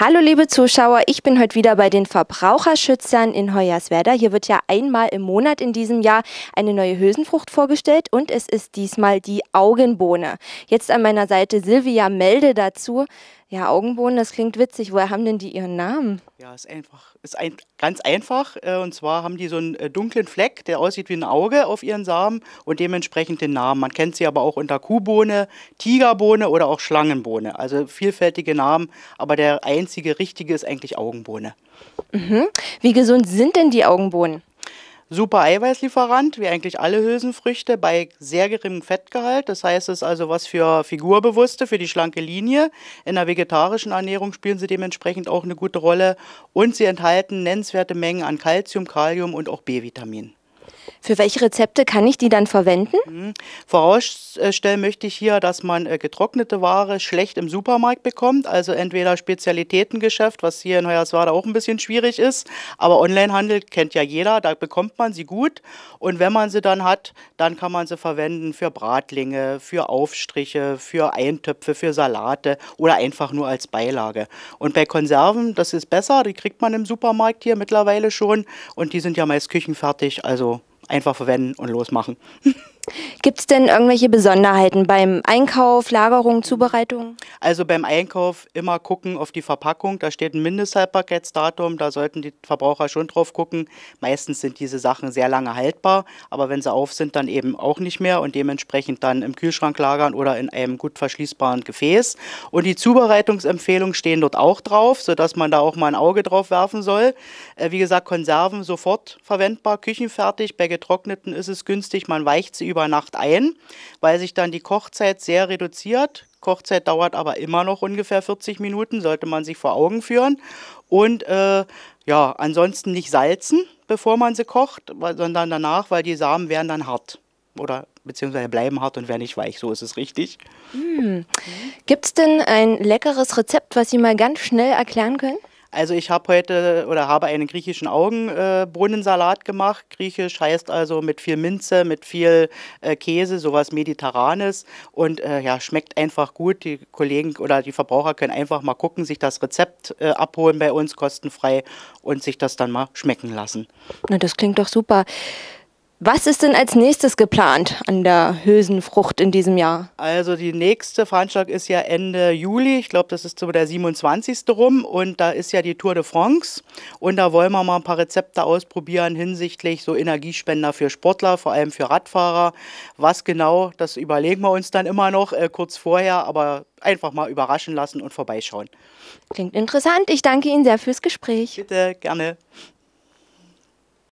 Hallo liebe Zuschauer, ich bin heute wieder bei den Verbraucherschützern in Hoyerswerda. Hier wird ja einmal im Monat in diesem Jahr eine neue Hülsenfrucht vorgestellt und es ist diesmal die Augenbohne. Jetzt an meiner Seite Silvia Melde dazu. Ja, Augenbohnen, das klingt witzig. Woher haben denn die ihren Namen? Ja, ist einfach. Ist ein, ganz einfach. Äh, und zwar haben die so einen äh, dunklen Fleck, der aussieht wie ein Auge auf ihren Samen und dementsprechend den Namen. Man kennt sie aber auch unter Kuhbohne, Tigerbohne oder auch Schlangenbohne. Also vielfältige Namen, aber der einzige richtige ist eigentlich Augenbohne. Mhm. Wie gesund sind denn die Augenbohnen? super Eiweißlieferant, wie eigentlich alle Hülsenfrüchte, bei sehr geringem Fettgehalt. Das heißt, es ist also was für Figurbewusste, für die schlanke Linie. In der vegetarischen Ernährung spielen sie dementsprechend auch eine gute Rolle und sie enthalten nennenswerte Mengen an Kalzium, Kalium und auch B-Vitamin. Für welche Rezepte kann ich die dann verwenden? Mhm. Vorausstellen möchte ich hier, dass man äh, getrocknete Ware schlecht im Supermarkt bekommt, also entweder Spezialitätengeschäft, was hier in Hoyerswerda auch ein bisschen schwierig ist, aber Onlinehandel kennt ja jeder, da bekommt man sie gut und wenn man sie dann hat, dann kann man sie verwenden für Bratlinge, für Aufstriche, für Eintöpfe, für Salate oder einfach nur als Beilage. Und bei Konserven, das ist besser, die kriegt man im Supermarkt hier mittlerweile schon und die sind ja meist küchenfertig, also einfach verwenden und losmachen. Gibt es denn irgendwelche Besonderheiten beim Einkauf, Lagerung, Zubereitung? Also beim Einkauf immer gucken auf die Verpackung. Da steht ein Mindesthaltbarkeitsdatum. Da sollten die Verbraucher schon drauf gucken. Meistens sind diese Sachen sehr lange haltbar, aber wenn sie auf sind, dann eben auch nicht mehr und dementsprechend dann im Kühlschrank lagern oder in einem gut verschließbaren Gefäß. Und die Zubereitungsempfehlungen stehen dort auch drauf, sodass man da auch mal ein Auge drauf werfen soll. Äh, wie gesagt, Konserven sofort verwendbar, küchenfertig. Bei getrockneten ist es günstig. Man weicht sie über Nacht ein, weil sich dann die Kochzeit sehr reduziert. Kochzeit dauert aber immer noch ungefähr 40 Minuten, sollte man sich vor Augen führen. Und äh, ja, ansonsten nicht salzen, bevor man sie kocht, sondern danach, weil die Samen werden dann hart oder beziehungsweise bleiben hart und werden nicht weich. So ist es richtig. Mm. Hm. Gibt es denn ein leckeres Rezept, was Sie mal ganz schnell erklären können? Also ich habe heute oder habe einen griechischen Augenbrunnensalat äh, gemacht. Griechisch heißt also mit viel Minze, mit viel äh, Käse, sowas Mediterranes und äh, ja, schmeckt einfach gut. Die Kollegen oder die Verbraucher können einfach mal gucken, sich das Rezept äh, abholen bei uns kostenfrei und sich das dann mal schmecken lassen. Na, das klingt doch super. Was ist denn als nächstes geplant an der Hülsenfrucht in diesem Jahr? Also die nächste Veranstaltung ist ja Ende Juli. Ich glaube, das ist so der 27. rum. Und da ist ja die Tour de France. Und da wollen wir mal ein paar Rezepte ausprobieren hinsichtlich so Energiespender für Sportler, vor allem für Radfahrer. Was genau, das überlegen wir uns dann immer noch äh, kurz vorher. Aber einfach mal überraschen lassen und vorbeischauen. Klingt interessant. Ich danke Ihnen sehr fürs Gespräch. Bitte, gerne.